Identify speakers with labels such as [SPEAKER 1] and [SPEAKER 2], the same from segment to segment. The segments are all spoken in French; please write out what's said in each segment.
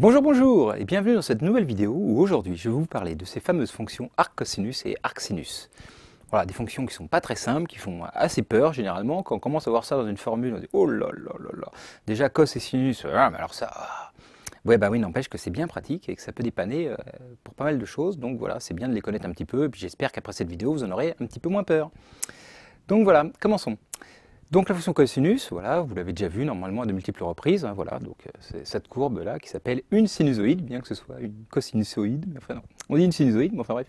[SPEAKER 1] Bonjour bonjour et bienvenue dans cette nouvelle vidéo où aujourd'hui je vais vous parler de ces fameuses fonctions arc cosinus et arc sinus. Voilà, des fonctions qui sont pas très simples, qui font assez peur généralement. Quand on commence à voir ça dans une formule, on dit oh là là là là. Déjà cos et sinus, ah, mais alors ça. Ah. Ouais bah oui, n'empêche que c'est bien pratique et que ça peut dépanner euh, pour pas mal de choses. Donc voilà, c'est bien de les connaître un petit peu. Et puis j'espère qu'après cette vidéo, vous en aurez un petit peu moins peur. Donc voilà, commençons. Donc la fonction cosinus, voilà, vous l'avez déjà vu normalement à de multiples reprises, hein, voilà, donc euh, c'est cette courbe là qui s'appelle une sinusoïde, bien que ce soit une cosinusoïde, mais enfin non, on dit une sinusoïde, mais enfin bref.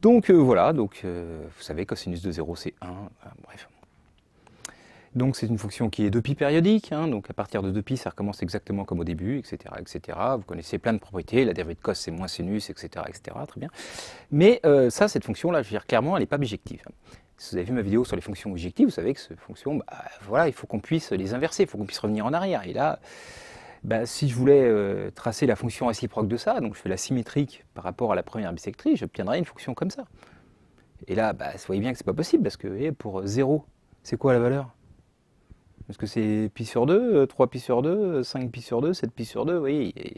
[SPEAKER 1] Donc euh, voilà, donc euh, vous savez cosinus de 0 c'est 1, bref. Donc c'est une fonction qui est 2 pi périodique, hein, donc à partir de 2 pi ça recommence exactement comme au début, etc. etc. Vous connaissez plein de propriétés, la dérivée de cos c'est moins sinus, etc., etc. Très bien. Mais ça, cette fonction là, je veux dire clairement, elle n'est pas bijective. Si vous avez vu ma vidéo sur les fonctions objectives, vous savez que ces fonctions, bah, voilà, il faut qu'on puisse les inverser, il faut qu'on puisse revenir en arrière. Et là, bah, si je voulais euh, tracer la fonction réciproque de ça, donc je fais la symétrique par rapport à la première bisectrice, j'obtiendrais une fonction comme ça. Et là, vous bah, voyez bien que c'est pas possible, parce que eh, pour 0, euh, c'est quoi la valeur Parce que c'est pi sur 2, 3 euh, pi sur 2, 5 pi sur 2, 7 pi sur 2 Vous voyez, il y a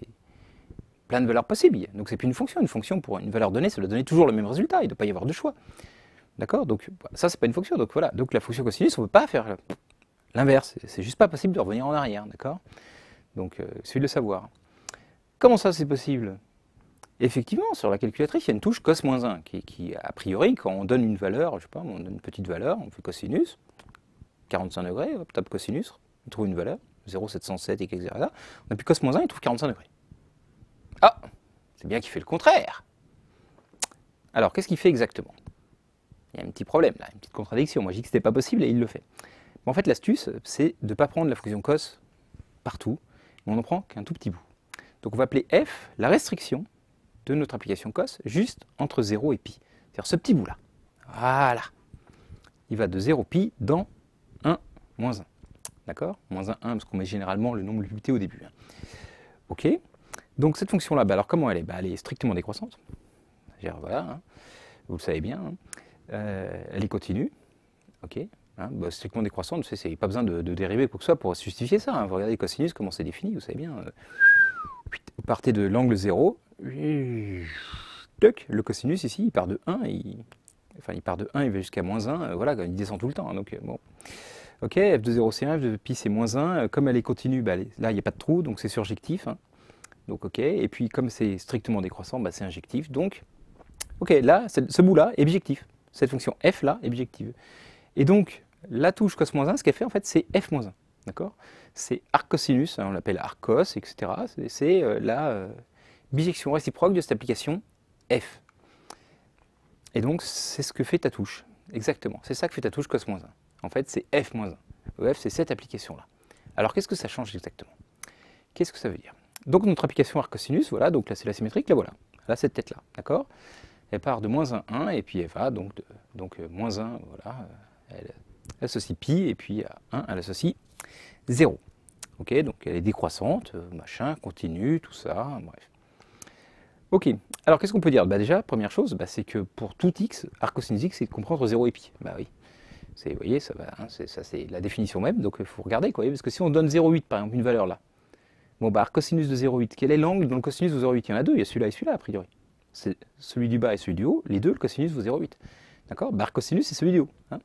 [SPEAKER 1] plein de valeurs possibles. Donc c'est plus une fonction. Une fonction, pour une valeur donnée, ça doit donner toujours le même résultat. Il ne doit pas y avoir de choix. D'accord Donc bah, ça, c'est pas une fonction. Donc voilà, donc la fonction cosinus, on ne peut pas faire l'inverse. C'est juste pas possible de revenir en arrière, d'accord Donc celui il suffit de le savoir. Comment ça, c'est possible Effectivement, sur la calculatrice, il y a une touche cos-1 qui, a priori, quand on donne une valeur, je sais pas, on donne une petite valeur, on fait cosinus, 45 degrés, hop, tape cosinus, on trouve une valeur, 0,707 et On appuie cos-1, il trouve 45 degrés. Ah C'est bien qu'il fait le contraire Alors, qu'est-ce qu'il fait exactement il y a un petit problème là, une petite contradiction. Moi, je dis que ce n'était pas possible et il le fait. en fait, l'astuce, c'est de ne pas prendre la fonction cos partout, on n'en prend qu'un tout petit bout. Donc on va appeler f la restriction de notre application cos juste entre 0 et pi. C'est-à-dire ce petit bout-là. Voilà. Il va de 0 pi dans 1 moins 1. D'accord Moins 1, 1, parce qu'on met généralement le nombre limité au début. Hein. OK Donc cette fonction-là, bah, alors comment elle est bah, Elle est strictement décroissante. voilà, hein. vous le savez bien. Hein. Euh, elle est continue, ok hein, bah, Strictement décroissante, il n'y a pas besoin de, dériver pour que ce soit pour justifier ça. Hein. Vous regardez cosinus, comment c'est défini, vous savez bien. Euh. Vous partez de l'angle 0, le cosinus ici, il part de 1, il, enfin il part de 1, il va jusqu'à moins 1, euh, voilà, il descend tout le temps. Hein, donc bon. Ok, f de 0 c'est 1, f de pi c'est moins 1, comme elle est continue, bah, là il n'y a pas de trou, donc c'est surjectif. Hein. Donc ok, et puis comme c'est strictement décroissant, bah, c'est injectif, donc ok, là, ce bout-là est bijectif cette fonction f là est bijective. Et donc, la touche cos-1, ce qu'elle fait en fait, c'est f-1. D'accord C'est arc on l'appelle arc etc. C'est euh, la euh, bijection réciproque de cette application f. Et donc, c'est ce que fait ta touche. Exactement, c'est ça que fait ta touche cos-1. En fait, c'est f-1. f, c'est cette application-là. Alors, qu'est-ce que ça change exactement Qu'est-ce que ça veut dire Donc, notre application arc voilà, donc là, c'est la symétrique, là, voilà. Là, cette tête-là, d'accord elle part de moins 1, 1, et puis elle va, donc, donc euh, moins 1, voilà, euh, elle, associe pi, et puis à 1, elle associe 0. Ok, donc elle est décroissante, euh, machin, continue, tout ça, bref. Ok, alors qu'est-ce qu'on peut dire bah, Déjà, première chose, bah, c'est que pour tout x, arcosinus x, c'est de comprendre 0 et pi. Bah oui, vous voyez, ça, hein, ça c'est la définition même, donc il faut regarder, quoi, parce que si on donne 0,8 par exemple, une valeur là, bon bah arcosinus de 0,8, quel est l'angle dans le cosinus de 0,8 Il y en a deux, il y a celui-là et celui-là a priori c'est celui du bas et celui du haut, les deux, le cosinus vaut 0,8. D'accord Arcosinus, c'est celui du haut. Hein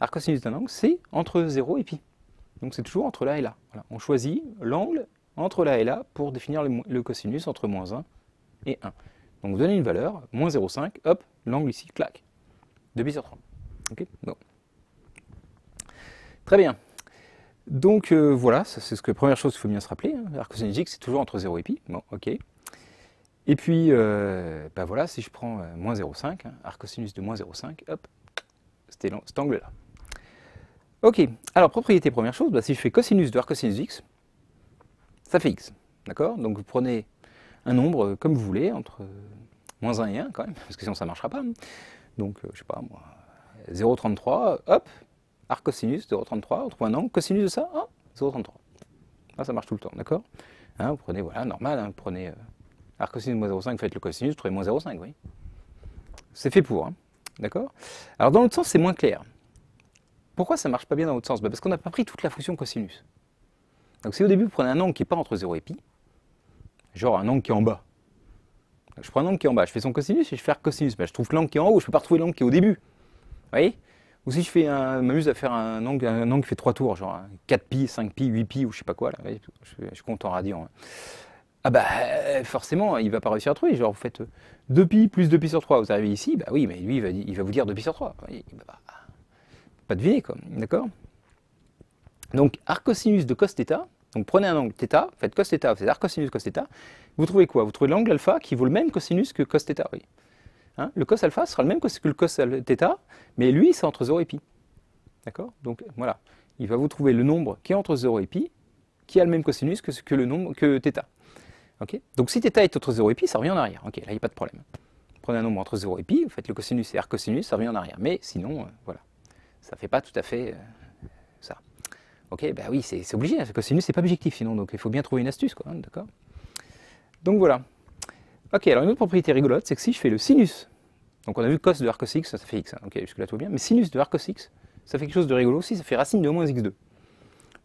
[SPEAKER 1] Arcosinus d'un angle, c'est entre 0 et pi. Donc c'est toujours entre là et là. On choisit l'angle entre là et là pour définir le, cosinus entre moins 1 et 1. Donc vous donnez une valeur, moins 0,5, hop, l'angle ici, clac, 2 bis sur Ok bon. Très bien. Donc euh, voilà, c'est ce que première chose qu'il faut bien se rappeler. Hein. Arcosinus c'est toujours entre 0 et pi. Bon, ok. Et puis, ben voilà, si je prends euh, moins 0,5, hein, arc cosinus de moins 0,5, hop, c'était cet angle-là. Ok, alors propriété première chose, bah, si je fais cosinus de arc cosinus x, ça fait x, d'accord Donc vous prenez un nombre euh, comme vous voulez, entre moins 1 et 1 quand même, parce que sinon ça ne marchera pas. Hein. Donc, je sais pas moi, 0,33, hop, arc cosinus de 0,33, on trouve un angle, cosinus de ça, 0,33. ça marche tout le temps, d'accord hein, Vous prenez, voilà, normal, vous prenez alors cosinus de moins 0,5, faites le cosinus, vous trouvez moins 0,5, oui. C'est fait pour, hein. d'accord Alors dans l'autre sens, c'est moins clair. Pourquoi ça ne marche pas bien dans l'autre sens bah, Parce qu'on n'a pas pris toute la fonction cosinus. Donc si au début vous prenez un angle qui n'est pas entre 0 et pi, genre un angle qui est en bas, je prends un angle qui est en bas, je fais son cosinus et je fais cosinus, bah, je trouve l'angle qui est en haut, je ne peux pas retrouver l'angle qui est au début. Vous voyez Ou si je fais, m'amuse à faire un angle, un angle qui fait 3 tours, genre 4 pi, 5 pi, 8 pi ou je sais pas quoi, je, compte en radian ah bah euh, forcément, il va pas réussir à trouver. Genre, vous faites 2 euh, pi plus 2 pi sur 3, vous arrivez ici, bah oui, mais lui, il va, vous dire 2 pi sur 3. Bah, pas deviner, quoi, d'accord Donc, arcosinus de cos donc prenez un angle θ, faites cos vous faites arcosinus cos cosθ, vous trouvez quoi Vous trouvez l'angle alpha qui vaut le même cosinus que cos hein le cos alpha sera le même que le cos mais lui, c'est entre 0 et pi. D'accord Donc, voilà. Il va vous trouver le nombre qui est entre 0 et pi, qui a le même cosinus que, que le nombre que θ. Donc si θ est entre 0 et π, ça revient en arrière. là, il n'y a pas de problème. Prenez un nombre entre 0 et π, vous faites le cosinus et r cosinus, ça revient en arrière. Mais sinon, euh, voilà, ça ne fait pas tout à fait euh, ça. Ok, bah oui, c'est obligé, hein, le cosinus, n'est pas objectif sinon, donc il faut bien trouver une astuce, hein, Donc voilà. Ok, alors une autre propriété rigolote, c'est que si je fais le sinus, donc on a vu cos de r cos x, ça, fait x, hein, jusque-là tout bien, mais sinus de r cos x, ça fait quelque chose de rigolo aussi, ça fait racine de moins x2.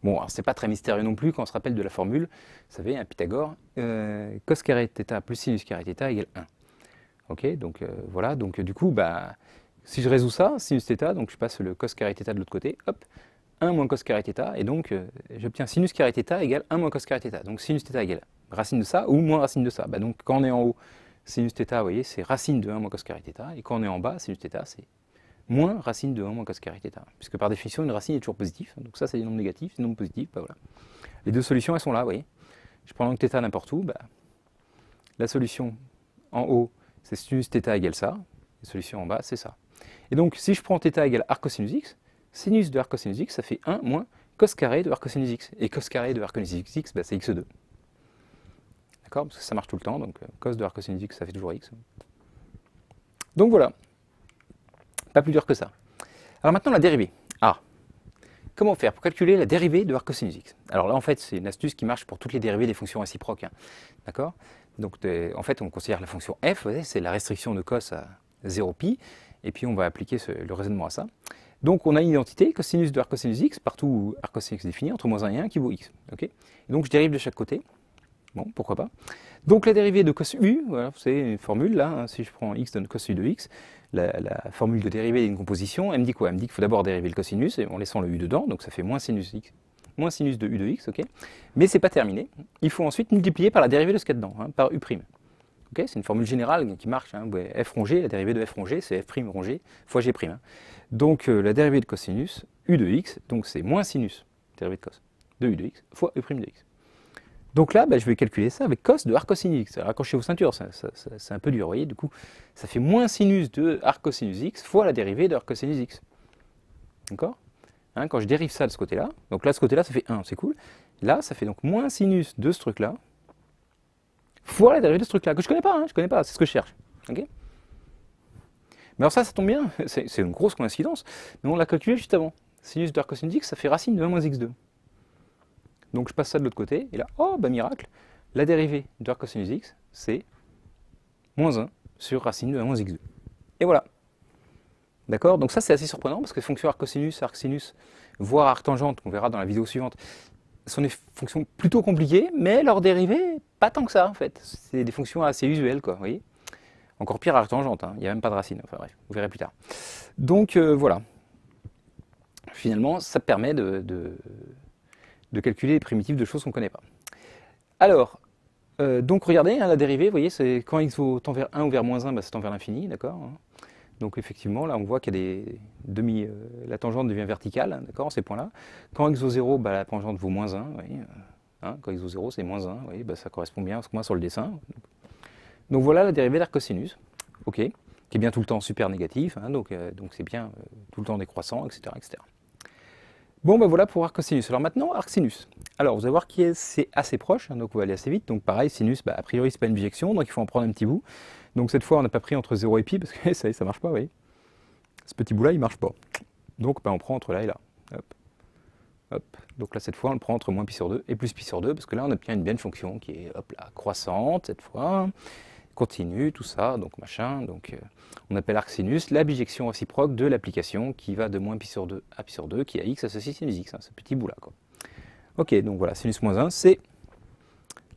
[SPEAKER 1] Bon, alors c'est pas très mystérieux non plus quand on se rappelle de la formule. Vous savez, un Pythagore, euh, cos carré θ plus sinus carré θ égale 1. Ok, donc euh, voilà, donc euh, du coup, bah, si je résous ça, sinus θ, donc je passe le cos carré de θ de l'autre côté, hop, 1 moins cos carré θ, et donc j'obtiens sinus carré θ égale 1 moins cos carré θ. Donc sinus θ égale racine de ça ou moins racine de ça. Bah, donc quand on est en haut, sinus θ, vous voyez, c'est racine de 1 moins cos carré θ, et quand on est en bas, sinus θ, c'est moins racine de 1 moins cos carré θ. Puisque par définition, une racine est toujours positive. Donc ça, c'est des nombres négatifs, des nombres positifs, bah voilà. Les deux solutions, elles sont là, vous voyez. Je prends donc θ n'importe où, bah, la solution en haut, c'est sinus θ égale ça. La solution en bas, c'est ça. Et donc, si je prends θ égale arcosinus x, sinus de arcosinus x, ça fait 1 moins cos carré de arcosinus x. Et cos carré de arcosinus x, bah, c'est x2. D'accord Parce que ça marche tout le temps, donc euh, cos de arcosinus x, ça fait toujours x. Donc voilà, pas plus dur que ça. Alors maintenant, la dérivée. Ah, comment faire pour calculer la dérivée de cosinus x Alors là, en fait, c'est une astuce qui marche pour toutes les dérivées des fonctions réciproques. Hein. D'accord Donc, en fait, on considère la fonction f, c'est la restriction de cos à 0pi, et puis on va appliquer le raisonnement à ça. Donc on a une identité, cosinus de arcosinus x, partout où x est défini, entre moins 1 et 1, qui vaut x. donc je dérive de chaque côté. Bon, pourquoi pas. Donc la dérivée de cos u, voilà, c'est une formule là, hein, si je prends x donne cos u de x, la, formule de dérivée d'une composition, elle me dit quoi Elle me dit qu'il faut d'abord dériver le cosinus en laissant le u dedans, donc ça fait moins sinus de u de x, ok Mais c'est pas terminé. Il faut ensuite multiplier par la dérivée de ce qu'il y a dedans, hein, par u'. c'est une formule générale qui marche. Hein, f rongé, la dérivée de f rongé, c'est f' rongé fois g'. prime. Hein. Donc euh, la dérivée de cosinus, u de x, donc c'est moins sinus, dérivée de cos, de u de x, fois u' de x. Donc là, bah, je vais calculer ça avec cos de cosinus x. Raccrochez vos ceintures, c'est un peu dur, vous voyez. Du coup, ça fait moins sinus de arcosinus x fois la dérivée de arcosinus x. D'accord hein, Quand je dérive ça de ce côté-là, donc là, ce côté-là, ça fait 1, c'est cool. Là, ça fait donc moins sinus de ce truc-là fois la dérivée de ce truc-là, que je connais pas, hein, je connais pas, c'est ce que je cherche. OK mais alors ça, ça tombe bien, c'est une grosse coïncidence, mais on l'a calculé juste avant. Sinus de arcosinus x, ça fait racine de 1 moins x2. Donc je passe ça de l'autre côté, et là, oh, bah miracle, la dérivée de arc cosinus x, c'est moins 1 sur racine de 1 moins x2. Et voilà. D'accord Donc ça, c'est assez surprenant, parce que fonction arc cosinus, arc sinus, voire arc tangente, qu'on verra dans la vidéo suivante, sont des fonctions plutôt compliquées, mais leur dérivée, pas tant que ça, en fait. C'est des fonctions assez usuelles, quoi, vous voyez Encore pire arc tangente, hein. il n'y a même pas de racine, enfin bref, vous verrez plus tard. Donc euh, voilà. Finalement, ça permet de, de calculer les primitives de choses qu'on ne connaît pas. Alors, euh, donc regardez, hein, la dérivée, vous voyez, c'est quand x tend vers 1 ou vers moins 1, bah, c'est tend vers l'infini, d'accord hein. donc effectivement, là, on voit qu'il y a des demi, euh, la tangente devient verticale, hein, d'accord, ces points-là. Quand x vaut 0, bah, la tangente vaut moins 1, oui, euh, quand x vaut 0, c'est moins 1, oui, bah, ça correspond bien à ce qu'on a sur le dessin. Donc, voilà la dérivée d'arcosinus, ok, qui est bien tout le temps super négatif, donc c'est bien tout le temps décroissant, etc. etc. Bon, ben voilà pour arc sinus. Alors maintenant, arc sinus. Alors, vous allez voir qui c'est assez proche, hein, donc on va aller assez vite. Donc pareil, sinus, bah, a priori, c'est pas une bijection, donc il faut en prendre un petit bout. Donc cette fois, on n'a pas pris entre 0 et pi, parce que ça, ça marche pas, vous voyez. Ce petit bout-là, il marche pas. Donc ben, on prend entre là et là. Hop. Donc là, cette fois, on le prend entre moins pi sur 2 et plus pi sur 2, parce que là, on obtient une bien fonction qui est hop là, croissante, cette fois continue, tout ça, donc machin. Donc, euh, on appelle arcsinus l'abjection la bijection réciproque de l'application qui va de moins pi sur 2 à pi sur 2 qui a x associé sinus x, hein, ce petit bout là. Quoi. Ok, donc voilà, sinus moins 1, c'est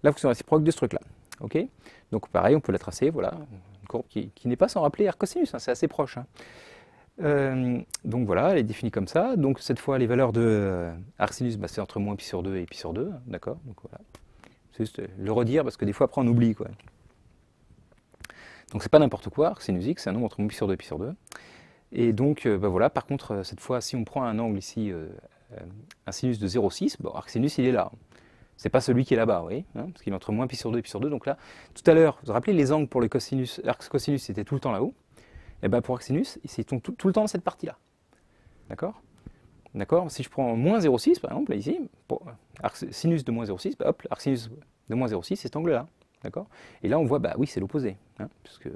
[SPEAKER 1] la fonction réciproque de ce truc là. Ok, donc pareil, on peut la tracer, voilà, une courbe qui, n'est pas sans rappeler arcsinus hein, c'est assez proche. Hein. Euh, donc voilà, elle est définie comme ça. Donc cette fois, les valeurs de euh, arcsinus bah, c'est entre moins pi sur 2 et pi sur 2, d'accord Donc voilà, juste le redire parce que des fois après on oublie quoi. Donc c'est pas n'importe quoi, une x, c'est un nombre entre pi sur 2 et pi sur 2. Et donc euh, bah voilà, par contre, euh, cette fois, si on prend un angle ici, euh, un sinus de 0,6, bon, arc il est là. C'est pas celui qui est là-bas, oui, hein, parce qu'il est entre moins pi sur 2 et pi sur 2. Donc là, tout à l'heure, vous vous rappelez, les angles pour le cosinus, arc cosinus, c'était tout le temps là-haut. Et eh bien pour arc sinus, ils sont tout, le temps dans cette partie-là. D'accord D'accord Si je prends moins 0,6, par exemple, ici, sinus de moins 0,6, bah, hop, arc de moins 0,6, c'est cet angle-là. D'accord Et là, on voit, bah oui, c'est l'opposé. Hein, puisque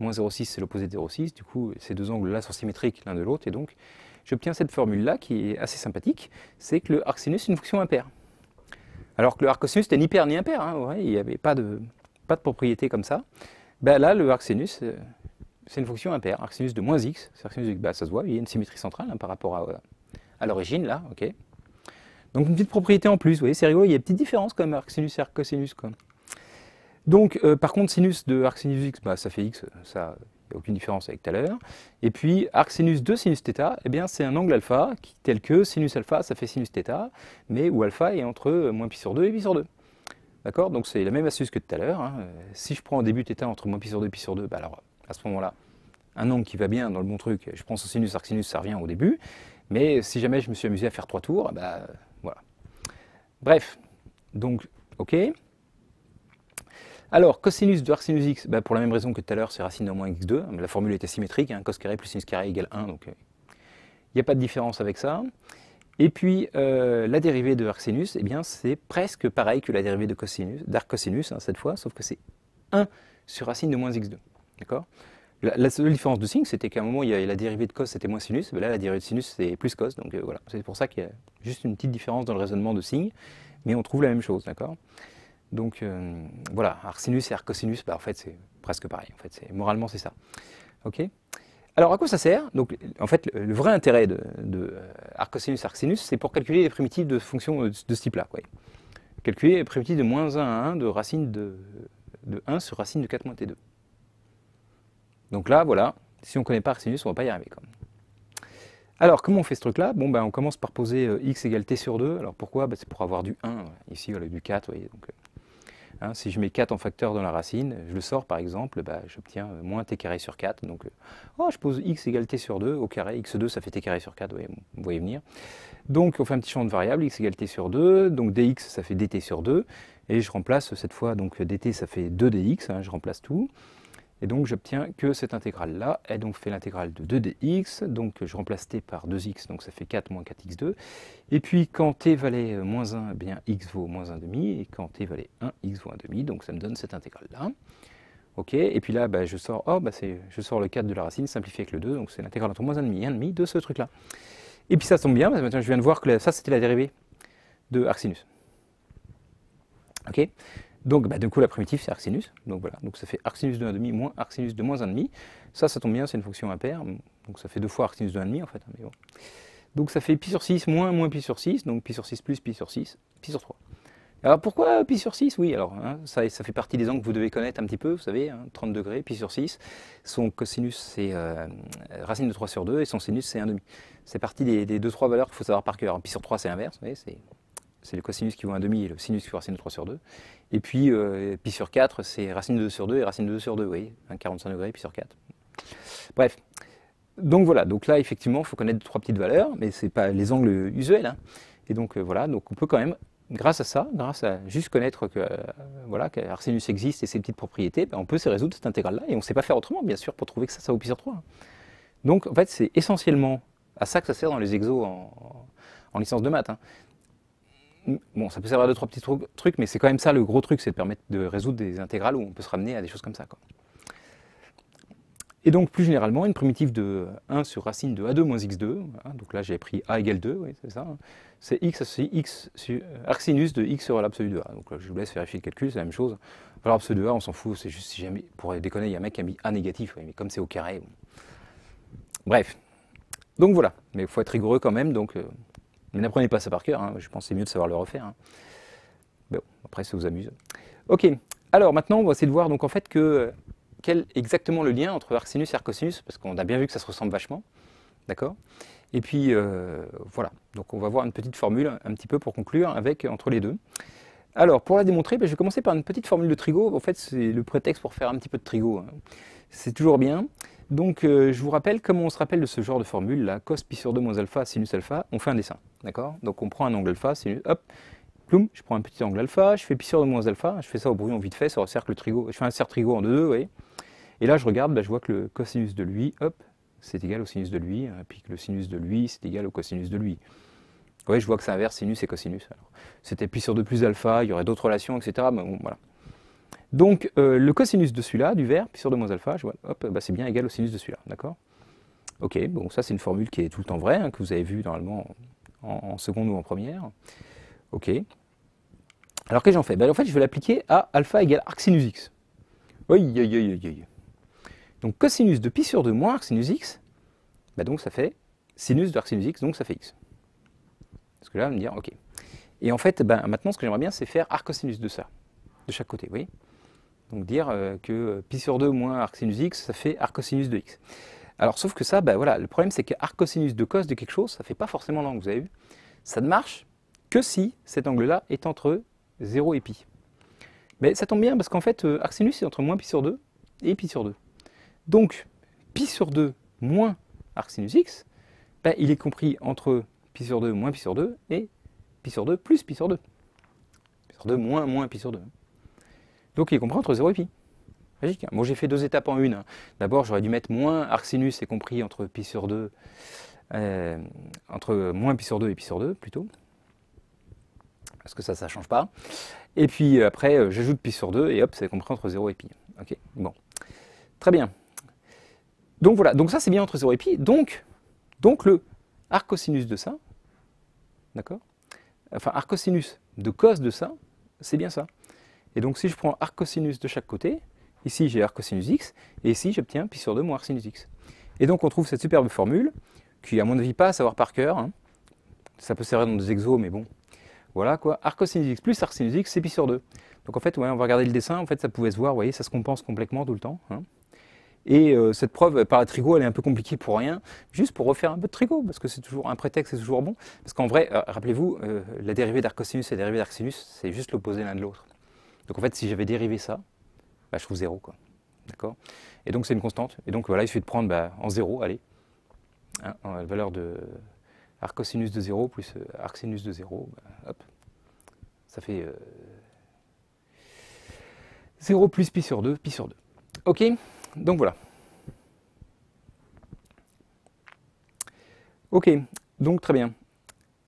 [SPEAKER 1] moins 0,6, c'est l'opposé de 0,6. Du coup, ces deux angles-là sont symétriques l'un de l'autre. Et donc, j'obtiens cette formule-là qui est assez sympathique. C'est que le arcsinus est une fonction impaire. Alors que le arc sinus n'était ni pair ni impair. Hein, il n'y avait pas de, pas de propriété comme ça. Bah là, le arcsinus, euh, c'est une fonction impaire. Arc de moins x. de, bah, ça se voit, il y a une symétrie centrale hein, par rapport à, euh, l'origine, là. donc une petite propriété en plus, vous voyez, c'est rigolo, il y a une petite différence quand même, arc et arc cosinus. Donc, euh, par contre, sinus de arc sinus x, bah, ça fait x, ça n'y a aucune différence avec tout à l'heure. Et puis, arc de sinus θ, eh bien, c'est un angle alpha tel que sinus alpha, ça fait sinus theta, mais où alpha est entre moins pi sur 2 et pi sur 2. D'accord Donc, c'est la même astuce que tout à l'heure. Hein. Euh, si je prends au début θ entre moins pi sur 2 et pi sur 2, bah, alors, à ce moment-là, un angle qui va bien dans le bon truc, je prends son sinus, arc sinus, ça revient au début. Mais si jamais je me suis amusé à faire trois tours, bah, voilà. Bref, donc, ok. Alors, cosinus de arcsinus x, bah, pour la même raison que tout à l'heure, c'est racine de moins x2. La formule était symétrique, hein. cos carré plus sinus carré égale 1, donc il euh, n'y a pas de différence avec ça. Et puis, euh, la dérivée de arcsinus, eh bien, c'est presque pareil que la dérivée de cosinus, d'arc hein, cette fois, sauf que c'est 1 sur racine de moins x2. D'accord la, seule différence de signe, c'était qu'à un moment, il y a, la dérivée de cos, c'était moins sinus. Mais là, la dérivée de sinus, c'est plus cos. Donc euh, voilà, c'est pour ça qu'il y a juste une petite différence dans le raisonnement de signe. Mais on trouve la même chose, d'accord donc euh, voilà, arcinus et arcosinus, bah, en fait c'est presque pareil. En fait, moralement c'est ça. Ok. Alors à quoi ça sert Donc en fait le, vrai intérêt de, de euh, arcosinus c'est pour calculer les primitives de fonctions euh, de, ce type-là. Calculer les primitives de moins 1 à 1 de racine de, 1 sur racine de 4 moins t2. Donc là voilà, si on ne connaît pas arcsinus, on ne va pas y arriver. Alors, comment on fait ce truc-là Bon, ben, on commence par poser x égale t sur 2. Alors, pourquoi ben, C'est pour avoir du 1, ici, lieu du 4, vous voyez. Donc, Hein, si je mets 4 en facteur dans la racine, je le sors par exemple, bah, j'obtiens moins t carré sur 4. Donc euh, oh, je pose x égale t sur 2 au carré, x2 ça fait t carré sur 4, vous voyez, venir. Donc on fait un petit champ de variable, x égale t sur 2, donc dx ça fait dt sur 2, et je remplace cette fois, donc dt ça fait 2dx, hein, je remplace tout. Et donc j'obtiens que cette intégrale-là est donc fait l'intégrale de 2dx, donc je remplace t par 2x, donc ça fait 4 4x2. Et puis quand t valait euh, moins 1, eh bien x vaut moins 1,5, et quand t valait 1, x vaut 1,5, donc ça me donne cette intégrale-là. Ok, et puis là, bah, je, sors, oh, bah, je sors le 4 de la racine simplifié avec le 2, donc c'est l'intégrale entre moins 1,5 et 1,5 de ce truc-là. Et puis ça tombe bien, parce que maintenant je viens de voir que ça c'était la dérivée de arcsinus. Ok donc, bah, du coup, la primitive, c'est arcsinus. Donc voilà, donc ça fait arcsinus de 1,5 moins arcsinus de moins 1,5. Ça, ça tombe bien, c'est une fonction impaire. Donc ça fait deux fois arcsinus de 1,5 en fait. Hein, mais bon. Donc ça fait pi sur 6 moins moins pi sur 6. Donc pi sur 6 plus pi sur 6, pi sur 3. Alors pourquoi pi sur 6 Oui, alors hein, ça, ça, fait partie des angles que vous devez connaître un petit peu, vous savez, 30 hein, degrés, pi sur 6. Son cosinus, c'est euh, racine de 3 sur 2 et son sinus, c'est 1,5. C'est partie des, des 2-3 valeurs qu'il faut savoir par cœur. Pi sur 3, c'est l'inverse, vous voyez, c'est c'est le cosinus qui vaut 1,5 et le sinus qui vaut racine de 3 sur 2. Et puis euh, pi sur 4, c'est racine de 2 sur 2 et racine de 2 sur 2, vous voyez, 45 degrés, pi sur 4. Bref, donc voilà, donc là effectivement, il faut connaître trois petites valeurs, mais ce n'est pas les angles usuels. Hein. Et donc euh, voilà, donc on peut quand même, grâce à ça, grâce à juste connaître que, euh, voilà, existe et ses petites propriétés, ben, on peut se résoudre cette intégrale-là, et on ne sait pas faire autrement, bien sûr, pour trouver que ça, ça vaut pi sur 3. Hein. Donc en fait, c'est essentiellement à ça que ça sert dans les exos en, licence de maths. Hein. Bon, ça peut servir à deux, trois petits trucs, mais c'est quand même ça le gros truc, c'est de permettre de résoudre des intégrales où on peut se ramener à des choses comme ça. Et donc, plus généralement, une primitive de 1 sur racine de a2 moins x2, donc là j'ai pris a égale 2, oui, c'est ça, hein. c'est x associé x sur euh, de x sur l'absolu de a. Donc là, je vous laisse vérifier le calcul, c'est la même chose. Alors, l'absolu de a, on s'en fout, c'est juste si jamais, pour déconner, il y a un mec qui a mis a négatif, mais comme c'est au carré. Bref. Donc voilà, mais il faut être rigoureux quand même, donc. Euh, mais n'apprenez pas ça par cœur, hein. je pense que c'est mieux de savoir le refaire. Hein. Bon, après ça vous amuse. Ok, alors maintenant on va essayer de voir donc en fait que quel exactement le lien entre arcsinus et arcosinus, parce qu'on a bien vu que ça se ressemble vachement, d'accord Et puis euh, voilà, donc on va voir une petite formule un petit peu pour conclure avec entre les deux. Alors pour la démontrer, ben, je vais commencer par une petite formule de trigo, en fait c'est le prétexte pour faire un petit peu de trigo. Hein. C'est toujours bien. Donc euh, je vous rappelle, comme on se rappelle de ce genre de formule, là, cos pi sur 2 moins alpha sinus alpha, on fait un dessin, d'accord Donc on prend un angle alpha, sinus, hop, ploum, je prends un petit angle alpha, je fais pi sur 2 moins alpha, je fais ça au brouillon vite fait, sur un cercle trigo, je fais un cercle trigo en 2, vous voyez Et là je regarde, bah, je vois que le cosinus de lui, hop, c'est égal au sinus de lui, hein, et puis que le sinus de lui, c'est égal au cosinus de lui. Oui, je vois que c'est inverse sinus et cosinus. C'était pi sur 2 plus alpha, il y aurait d'autres relations, etc. Mais voilà. Donc euh, le cosinus de celui-là, du vert, pi sur 2 moins alpha, hop, bah, c'est bien égal au sinus de celui-là, d'accord Ok, bon ça c'est une formule qui est tout le temps vraie, hein, que vous avez vu normalement en, seconde ou en première. Ok. Alors qu'est-ce que j'en fais bah, En fait je vais l'appliquer à alpha égale arcsinus x. Oui, oui, oui, donc cosinus de pi sur 2 moins arcsinus x, bah, donc ça fait sinus de arcsinus x, donc ça fait x. Parce que là, on va me dire, ok. Et en fait, maintenant, ce que j'aimerais bien, c'est faire arcosinus de ça de chaque côté. Vous voyez Donc dire euh, que euh, pi sur 2 moins arcsinus x, ça fait arcosinus de x. Alors sauf que ça, bah, voilà, le problème c'est que arcosinus de cos de quelque chose, ça ne fait pas forcément l'angle, vous avez vu. Ça ne marche que si cet angle-là est entre 0 et pi. Mais ça tombe bien parce qu'en fait, euh, arc sinus est entre moins pi sur 2 et pi sur 2. Donc, pi sur 2 moins arcsinus x, bah, il est compris entre pi sur 2 moins pi sur 2 et pi sur 2 plus pi sur 2. Pi sur 2 moins moins pi sur 2. Donc il est compris entre 0 et pi. magique. Moi hein. j'ai fait deux étapes en une. Hein. D'abord j'aurais dû mettre moins arcsinus sinus est compris entre pi sur 2, euh, entre moins pi sur 2 et pi sur 2 plutôt. Parce que ça, ça ne change pas. Et puis euh, après euh, j'ajoute pi sur 2 et hop c'est compris entre 0 et pi. Ok, bon. Très bien. Donc voilà, donc ça c'est bien entre 0 et pi. Donc, donc le arc de ça, d'accord Enfin arcosinus de cos de ça, c'est bien ça. Et donc si je prends arc cosinus de chaque côté, ici j'ai arc cosinus x, et ici j'obtiens pi sur 2 moins arc sinus x. Et donc on trouve cette superbe formule, qui à mon avis pas à savoir par cœur, hein. ça peut servir dans des exos, mais bon, voilà quoi, arc cosinus x plus arc sinus x, c'est pi sur 2. Donc en fait, ouais, on va regarder le dessin, en fait ça pouvait se voir, vous voyez, ça se compense complètement tout le temps. Hein. Et euh, cette preuve par la trigo, elle est un peu compliquée pour rien, juste pour refaire un peu de trigo, parce que c'est toujours un prétexte, c'est toujours bon. Parce qu'en vrai, euh, rappelez-vous, euh, la dérivée d'arcosinus et la dérivée sinus, c'est juste l'opposé l'un de l'autre. Donc en fait, si j'avais dérivé ça, bah, je trouve 0. Quoi. D'accord Et donc c'est une constante. Et donc voilà, il suffit de prendre bah, en 0, allez, la hein, valeur de arcosinus de 0 plus euh, arcsinus de 0, bah, ça fait 0 euh, plus pi sur 2, pi sur 2. Ok Donc voilà. Ok, donc très bien.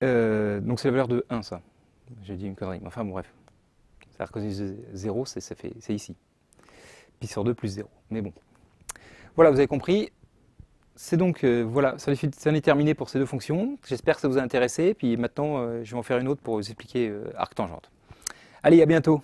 [SPEAKER 1] Euh, donc c'est la valeur de 1 ça. J'ai dit une connerie, mais enfin bon, bref. C'est-à-dire que 0, c'est ici. puis sur 2 plus 0. Mais bon. Voilà, vous avez compris. C'est donc, euh, voilà, ça en est terminé pour ces deux fonctions. J'espère que ça vous a intéressé. Puis maintenant, euh, je vais en faire une autre pour vous expliquer euh, arc tangente. Allez, à bientôt